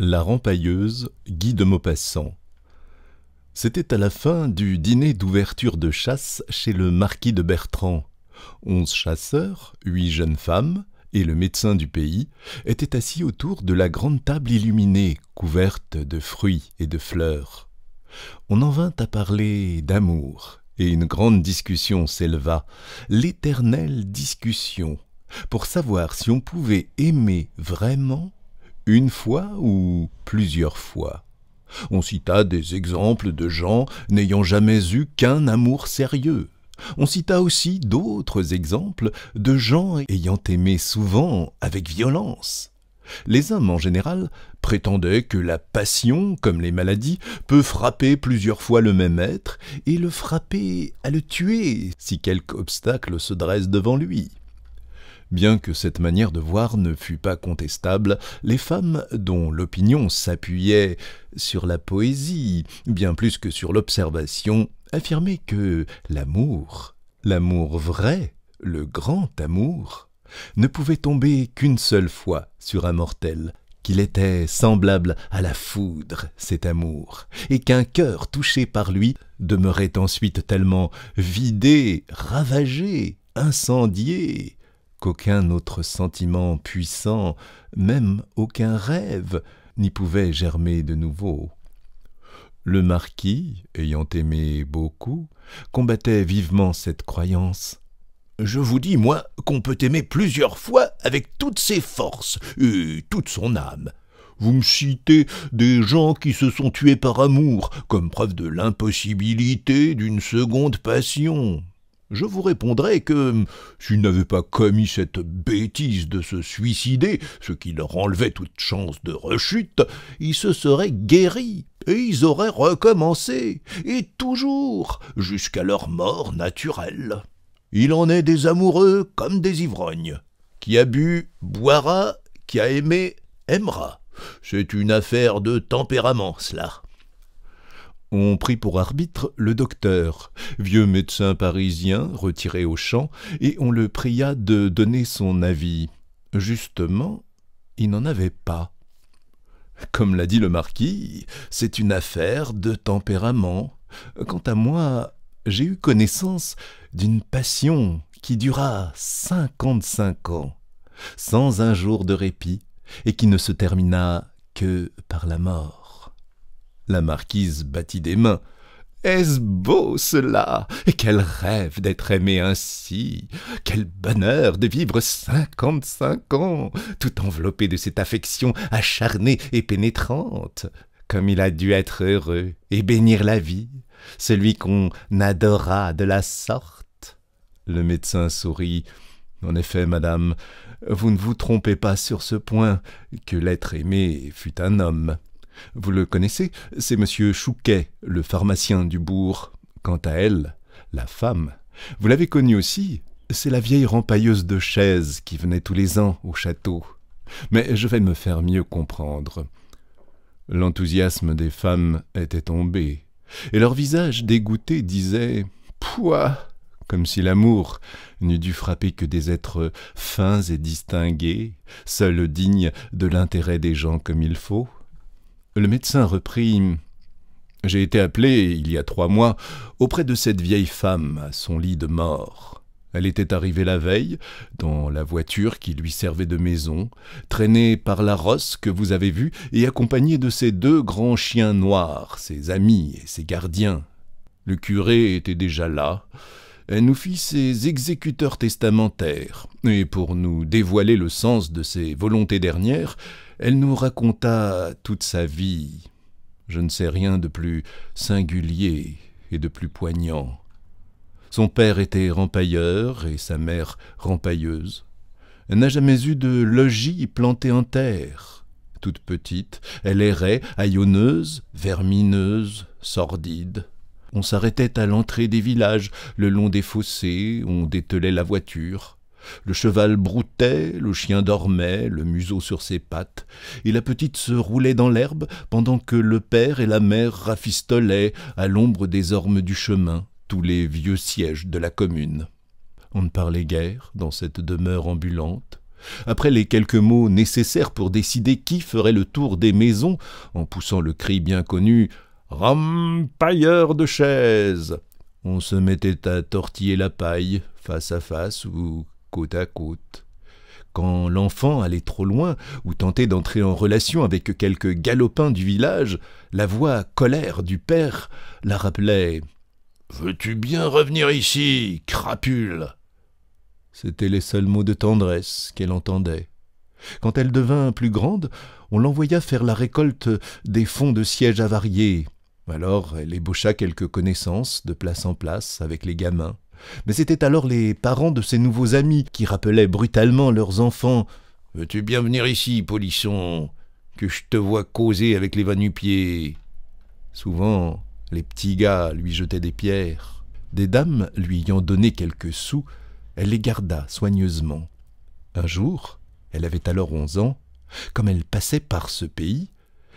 La Rempailleuse, Guy de Maupassant. C'était à la fin du dîner d'ouverture de chasse chez le marquis de Bertrand. Onze chasseurs, huit jeunes femmes et le médecin du pays étaient assis autour de la grande table illuminée, couverte de fruits et de fleurs. On en vint à parler d'amour, et une grande discussion s'éleva, l'éternelle discussion, pour savoir si on pouvait aimer vraiment une fois ou plusieurs fois. On cita des exemples de gens n'ayant jamais eu qu'un amour sérieux. On cita aussi d'autres exemples de gens ayant aimé souvent avec violence. Les hommes en général prétendaient que la passion, comme les maladies, peut frapper plusieurs fois le même être et le frapper à le tuer si quelque obstacle se dresse devant lui. Bien que cette manière de voir ne fût pas contestable, les femmes dont l'opinion s'appuyait sur la poésie, bien plus que sur l'observation, affirmaient que l'amour, l'amour vrai, le grand amour, ne pouvait tomber qu'une seule fois sur un mortel, qu'il était semblable à la foudre, cet amour, et qu'un cœur touché par lui demeurait ensuite tellement vidé, ravagé, incendié, qu'aucun autre sentiment puissant, même aucun rêve, n'y pouvait germer de nouveau. Le marquis, ayant aimé beaucoup, combattait vivement cette croyance. Je vous dis, moi, qu'on peut aimer plusieurs fois avec toutes ses forces et toute son âme. Vous me citez des gens qui se sont tués par amour, comme preuve de l'impossibilité d'une seconde passion. Je vous répondrai que, hum, s'ils n'avaient pas commis cette bêtise de se suicider, ce qui leur enlevait toute chance de rechute, ils se seraient guéris, et ils auraient recommencé, et toujours, jusqu'à leur mort naturelle. Il en est des amoureux comme des ivrognes. Qui a bu, boira, qui a aimé, aimera. C'est une affaire de tempérament, cela. On prit pour arbitre le docteur, vieux médecin parisien retiré au champ, et on le pria de donner son avis. Justement, il n'en avait pas. Comme l'a dit le marquis, c'est une affaire de tempérament. Quant à moi, j'ai eu connaissance d'une passion qui dura cinquante-cinq ans, sans un jour de répit, et qui ne se termina que par la mort. La marquise battit des mains. Est-ce beau cela Et quel rêve d'être aimé ainsi Quel bonheur de vivre cinquante-cinq ans, tout enveloppé de cette affection acharnée et pénétrante Comme il a dû être heureux et bénir la vie, celui qu'on adora de la sorte Le médecin sourit. En effet, madame, vous ne vous trompez pas sur ce point, que l'être aimé fut un homme. Vous le connaissez, c'est monsieur Chouquet, le pharmacien du bourg. Quant à elle, la femme, vous l'avez connue aussi, c'est la vieille rempailleuse de chaises qui venait tous les ans au château. Mais je vais me faire mieux comprendre. L'enthousiasme des femmes était tombé, et leur visage dégoûté disait Pouah comme si l'amour n'eût dû frapper que des êtres fins et distingués, seuls dignes de l'intérêt des gens comme il faut. Le médecin reprit J'ai été appelé, il y a trois mois, auprès de cette vieille femme à son lit de mort. Elle était arrivée la veille, dans la voiture qui lui servait de maison, traînée par la rosse que vous avez vue et accompagnée de ses deux grands chiens noirs, ses amis et ses gardiens. Le curé était déjà là. Elle nous fit ses exécuteurs testamentaires, et pour nous dévoiler le sens de ses volontés dernières, elle nous raconta toute sa vie. Je ne sais rien de plus singulier et de plus poignant. Son père était rempailleur et sa mère rempailleuse. Elle n'a jamais eu de logis planté en terre. Toute petite, elle errait, haillonneuse, vermineuse, sordide, on s'arrêtait à l'entrée des villages, le long des fossés, on dételait la voiture. Le cheval broutait, le chien dormait, le museau sur ses pattes, et la petite se roulait dans l'herbe pendant que le père et la mère rafistolaient à l'ombre des ormes du chemin tous les vieux sièges de la commune. On ne parlait guère dans cette demeure ambulante. Après les quelques mots nécessaires pour décider qui ferait le tour des maisons, en poussant le cri bien connu Rampailleur de chaises On se mettait à tortiller la paille, face à face ou côte à côte. Quand l'enfant allait trop loin ou tentait d'entrer en relation avec quelques galopin du village, la voix colère du père la rappelait Veux-tu bien revenir ici, crapule C'étaient les seuls mots de tendresse qu'elle entendait. Quand elle devint plus grande, on l'envoya faire la récolte des fonds de sièges avariés. Alors elle ébaucha quelques connaissances de place en place avec les gamins. Mais c'étaient alors les parents de ses nouveaux amis qui rappelaient brutalement leurs enfants. Veux-tu bien venir ici, polisson, que je te vois causer avec les vanupiers Souvent, les petits gars lui jetaient des pierres. Des dames lui ayant donné quelques sous, elle les garda soigneusement. Un jour, elle avait alors onze ans, comme elle passait par ce pays,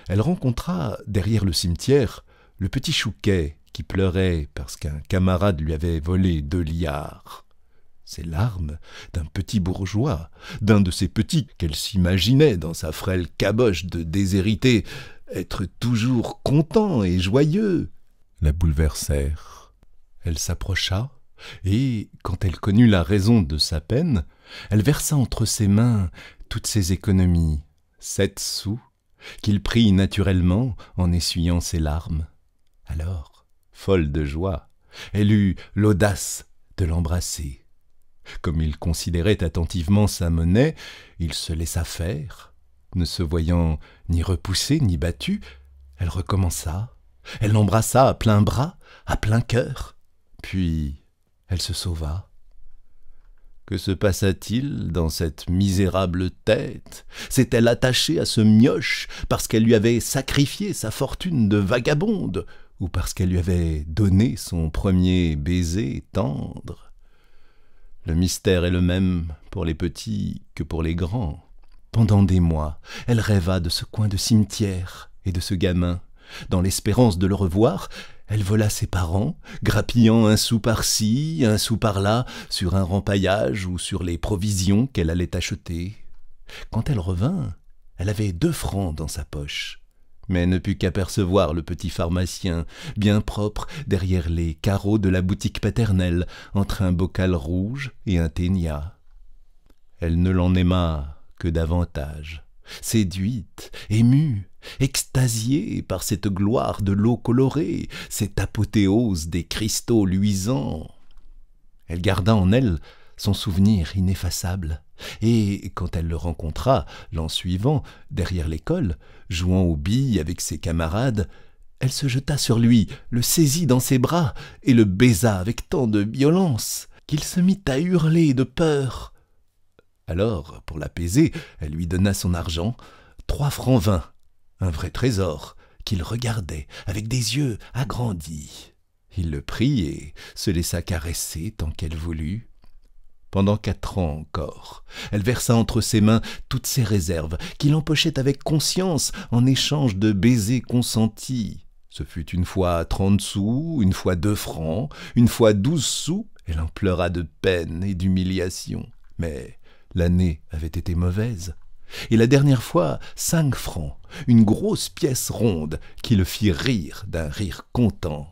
elle rencontra, derrière le cimetière, le petit Chouquet qui pleurait parce qu'un camarade lui avait volé deux liards. Ces larmes d'un petit bourgeois, d'un de ces petits qu'elle s'imaginait dans sa frêle caboche de déshérité, être toujours content et joyeux, la bouleversèrent. Elle s'approcha, et, quand elle connut la raison de sa peine, elle versa entre ses mains toutes ses économies, sept sous, qu'il prit naturellement en essuyant ses larmes. Alors, folle de joie, elle eut l'audace de l'embrasser. Comme il considérait attentivement sa monnaie, il se laissa faire. Ne se voyant ni repoussé ni battu, elle recommença. Elle l'embrassa à plein bras, à plein cœur. Puis elle se sauva. Que se passa-t-il dans cette misérable tête S'est-elle attachée à ce mioche parce qu'elle lui avait sacrifié sa fortune de vagabonde ou parce qu'elle lui avait donné son premier baiser tendre. Le mystère est le même pour les petits que pour les grands. Pendant des mois, elle rêva de ce coin de cimetière et de ce gamin. Dans l'espérance de le revoir, elle vola ses parents, grappillant un sou par-ci, un sou par-là, sur un rempaillage ou sur les provisions qu'elle allait acheter. Quand elle revint, elle avait deux francs dans sa poche mais ne put qu'apercevoir le petit pharmacien, bien propre, derrière les carreaux de la boutique paternelle, entre un bocal rouge et un ténia. Elle ne l'en aima que davantage, séduite, émue, extasiée par cette gloire de l'eau colorée, cette apothéose des cristaux luisants. Elle garda en elle son souvenir ineffaçable. Et quand elle le rencontra, l'an suivant, derrière l'école, jouant aux billes avec ses camarades, elle se jeta sur lui, le saisit dans ses bras et le baisa avec tant de violence qu'il se mit à hurler de peur. Alors, pour l'apaiser, elle lui donna son argent, trois francs vingt, un vrai trésor, qu'il regardait avec des yeux agrandis. Il le prit et se laissa caresser tant qu'elle voulut pendant quatre ans encore. Elle versa entre ses mains toutes ses réserves, qu'il empochait avec conscience en échange de baisers consentis. Ce fut une fois trente sous, une fois deux francs, une fois douze sous, elle en pleura de peine et d'humiliation. Mais l'année avait été mauvaise. Et la dernière fois, cinq francs, une grosse pièce ronde qui le fit rire d'un rire content.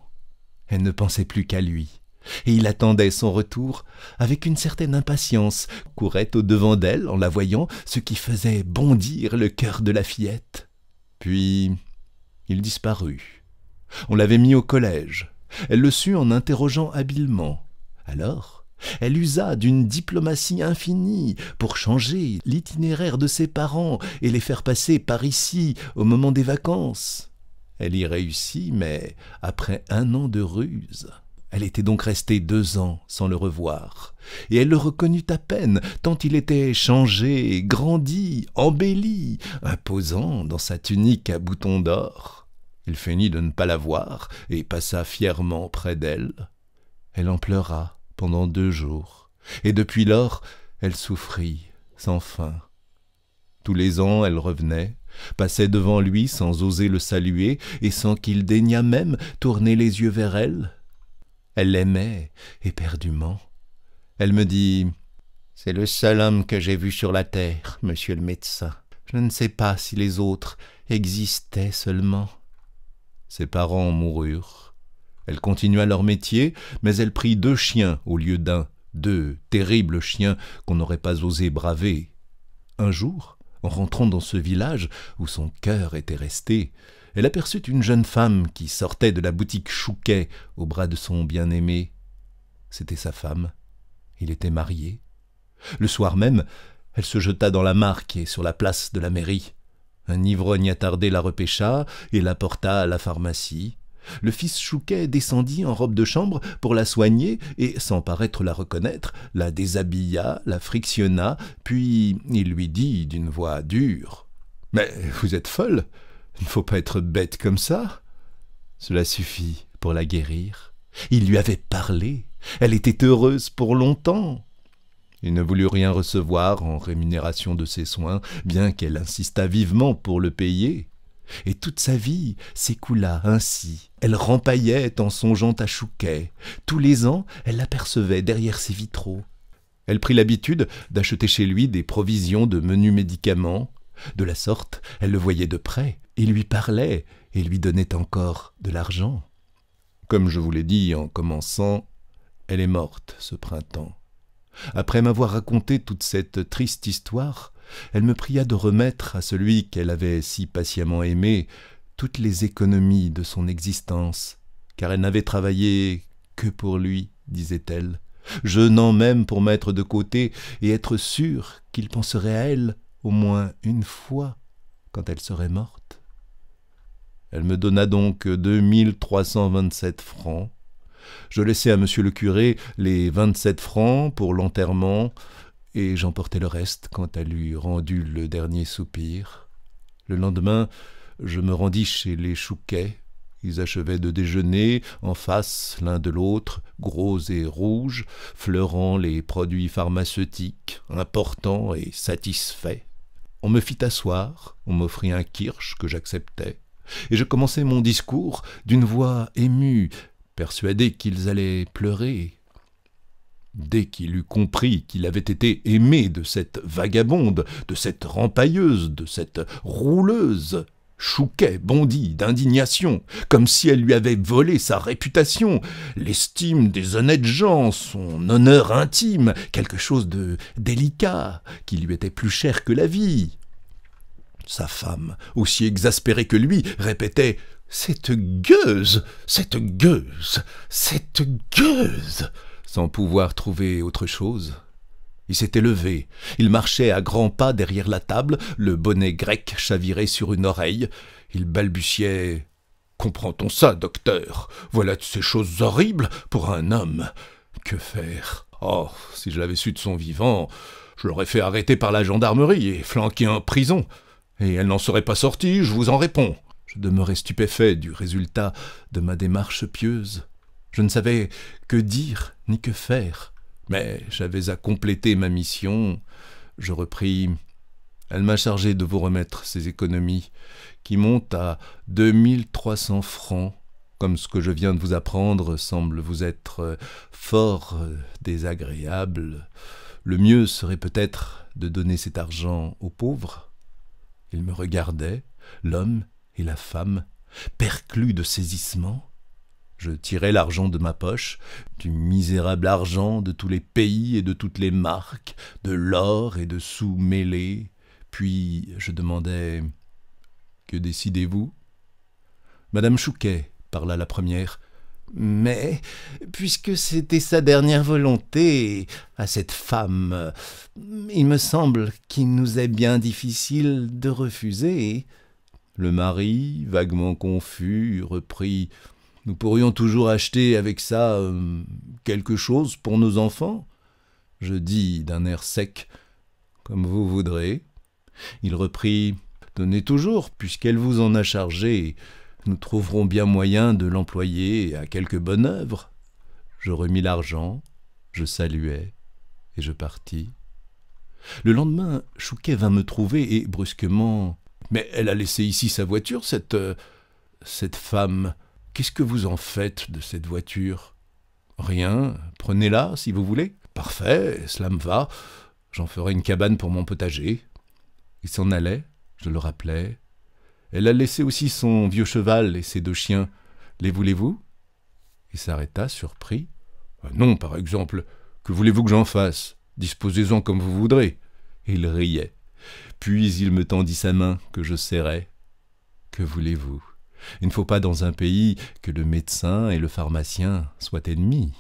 Elle ne pensait plus qu'à lui et il attendait son retour avec une certaine impatience, courait au-devant d'elle en la voyant, ce qui faisait bondir le cœur de la fillette. Puis il disparut. On l'avait mis au collège. Elle le sut en interrogeant habilement. Alors, elle usa d'une diplomatie infinie pour changer l'itinéraire de ses parents et les faire passer par ici au moment des vacances. Elle y réussit, mais après un an de ruse. Elle était donc restée deux ans sans le revoir, et elle le reconnut à peine, tant il était changé, grandi, embelli, imposant dans sa tunique à boutons d'or. Il feignit de ne pas la voir, et passa fièrement près d'elle. Elle en pleura pendant deux jours, et depuis lors elle souffrit sans fin. Tous les ans elle revenait, passait devant lui sans oser le saluer, et sans qu'il daignât même tourner les yeux vers elle, elle l'aimait éperdument. Elle me dit C'est le seul homme que j'ai vu sur la terre, monsieur le médecin. Je ne sais pas si les autres existaient seulement. Ses parents moururent. Elle continua leur métier, mais elle prit deux chiens au lieu d'un, deux terribles chiens qu'on n'aurait pas osé braver. Un jour, en rentrant dans ce village où son cœur était resté, elle aperçut une jeune femme qui sortait de la boutique Chouquet au bras de son bien-aimé. C'était sa femme. Il était marié. Le soir même, elle se jeta dans la marque et sur la place de la mairie. Un ivrogne attardé la repêcha et la porta à la pharmacie. Le fils Chouquet descendit en robe de chambre pour la soigner et, sans paraître la reconnaître, la déshabilla, la frictionna, puis il lui dit d'une voix dure Mais vous êtes folle il ne faut pas être bête comme ça. Cela suffit pour la guérir. Il lui avait parlé. Elle était heureuse pour longtemps. Il ne voulut rien recevoir en rémunération de ses soins, bien qu'elle insistât vivement pour le payer. Et toute sa vie s'écoula ainsi. Elle rempaillait en songeant à Chouquet. Tous les ans, elle l'apercevait derrière ses vitraux. Elle prit l'habitude d'acheter chez lui des provisions de menus médicaments. De la sorte, elle le voyait de près, il lui parlait et lui donnait encore de l'argent. Comme je vous l'ai dit en commençant, elle est morte ce printemps. Après m'avoir raconté toute cette triste histoire, elle me pria de remettre à celui qu'elle avait si patiemment aimé toutes les économies de son existence, car elle n'avait travaillé que pour lui, disait-elle, jeûnant même pour mettre de côté et être sûre qu'il penserait à elle au moins une fois quand elle serait morte. Elle me donna donc 2327 francs. Je laissai à monsieur le curé les 27 francs pour l'enterrement, et j'emportai le reste quand elle eut rendu le dernier soupir. Le lendemain, je me rendis chez les Chouquet. Ils achevaient de déjeuner, en face l'un de l'autre, gros et rouges, fleurant les produits pharmaceutiques, importants et satisfaits. On me fit asseoir, on m'offrit un kirsch que j'acceptai et je commençai mon discours d'une voix émue, persuadé qu'ils allaient pleurer. Dès qu'il eut compris qu'il avait été aimé de cette vagabonde, de cette rempailleuse, de cette rouleuse, Chouquet bondit d'indignation, comme si elle lui avait volé sa réputation, l'estime des honnêtes gens, son honneur intime, quelque chose de délicat, qui lui était plus cher que la vie. Sa femme, aussi exaspérée que lui, répétait Cette gueuse Cette gueuse Cette gueuse sans pouvoir trouver autre chose. Il s'était levé, il marchait à grands pas derrière la table, le bonnet grec chaviré sur une oreille. Il balbutiait Comprend-on ça, docteur Voilà de ces choses horribles pour un homme. Que faire Oh, si je l'avais su de son vivant, je l'aurais fait arrêter par la gendarmerie et flanquer en prison et elle n'en serait pas sortie, je vous en réponds. Je demeurais stupéfait du résultat de ma démarche pieuse. Je ne savais que dire ni que faire, mais j'avais à compléter ma mission. Je repris. Elle m'a chargé de vous remettre ces économies, qui montent à deux mille trois cents francs, comme ce que je viens de vous apprendre semble vous être euh, fort euh, désagréable. Le mieux serait peut-être de donner cet argent aux pauvres. Il me regardaient, l'homme et la femme, perclus de saisissement. Je tirai l'argent de ma poche, du misérable argent de tous les pays et de toutes les marques, de l'or et de sous mêlés. Puis je demandais Que décidez-vous Madame Chouquet parla la première. Mais, puisque c'était sa dernière volonté à cette femme, il me semble qu'il nous est bien difficile de refuser. Le mari, vaguement confus, reprit Nous pourrions toujours acheter avec ça euh, quelque chose pour nos enfants. Je dis d'un air sec Comme vous voudrez. Il reprit Donnez toujours, puisqu'elle vous en a chargé nous trouverons bien moyen de l'employer à quelque bonne œuvre. Je remis l'argent, je saluai, et je partis. Le lendemain, Chouquet vint me trouver et, brusquement, Mais elle a laissé ici sa voiture, cette. Euh, cette femme. Qu'est-ce que vous en faites de cette voiture Rien, prenez-la si vous voulez. Parfait, cela me va. J'en ferai une cabane pour mon potager. Il s'en allait, je le rappelais, elle a laissé aussi son vieux cheval et ses deux chiens. Les voulez-vous Il s'arrêta, surpris. Ah non, par exemple. Que voulez-vous que j'en fasse Disposez-en comme vous voudrez. Il riait. Puis il me tendit sa main, que je serrai. Que voulez-vous Il ne faut pas dans un pays que le médecin et le pharmacien soient ennemis.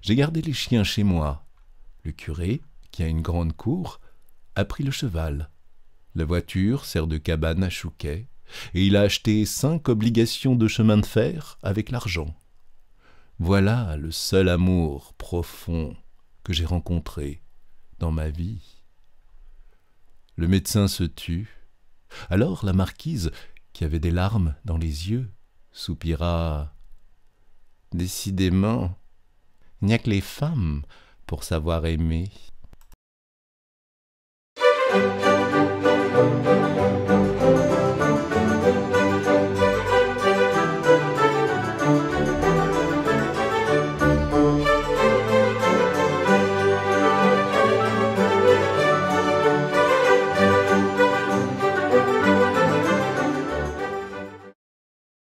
J'ai gardé les chiens chez moi. Le curé, qui a une grande cour, a pris le cheval. La voiture sert de cabane à Chouquet, et il a acheté cinq obligations de chemin de fer avec l'argent. Voilà le seul amour profond que j'ai rencontré dans ma vie. Le médecin se tut. Alors la marquise, qui avait des larmes dans les yeux, soupira. Décidément, il n'y a que les femmes pour savoir aimer.